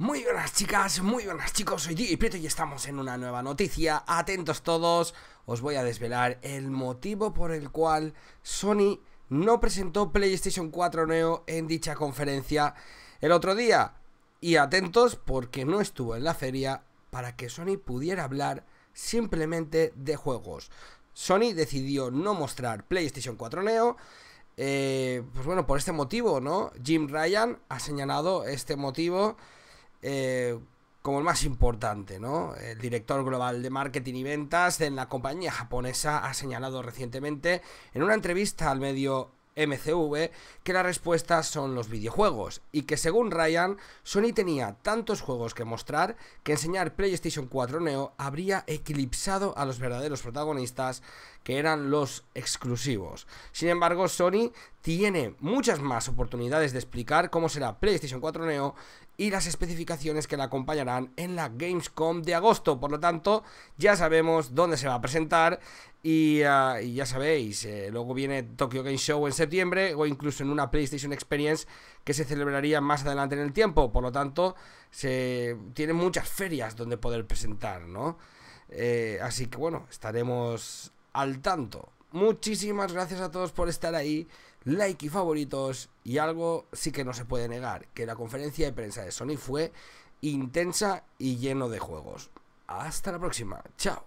Muy buenas chicas, muy buenas chicos, soy y Prieto y estamos en una nueva noticia. Atentos todos, os voy a desvelar el motivo por el cual Sony no presentó PlayStation 4 Neo en dicha conferencia el otro día. Y atentos porque no estuvo en la feria para que Sony pudiera hablar simplemente de juegos. Sony decidió no mostrar PlayStation 4 Neo eh, pues bueno, por este motivo, ¿no? Jim Ryan ha señalado este motivo eh, como el más importante, ¿no? El director global de marketing y ventas En la compañía japonesa ha señalado recientemente en una entrevista al medio MCV que la respuesta son los videojuegos y que según Ryan, Sony tenía tantos juegos que mostrar que enseñar PlayStation 4 Neo habría eclipsado a los verdaderos protagonistas que eran los exclusivos. Sin embargo, Sony tiene muchas más oportunidades de explicar cómo será PlayStation 4 Neo y las especificaciones que la acompañarán en la Gamescom de agosto. Por lo tanto, ya sabemos dónde se va a presentar y, ah, ya sabéis, eh, luego viene Tokyo Game Show en septiembre o incluso en una PlayStation Experience que se celebraría más adelante en el tiempo. Por lo tanto, se tienen muchas ferias donde poder presentar, ¿no? Eh, así que bueno, estaremos al tanto. Muchísimas gracias a todos por estar ahí, like y favoritos. Y algo sí que no se puede negar, que la conferencia de prensa de Sony fue intensa y lleno de juegos. Hasta la próxima, chao.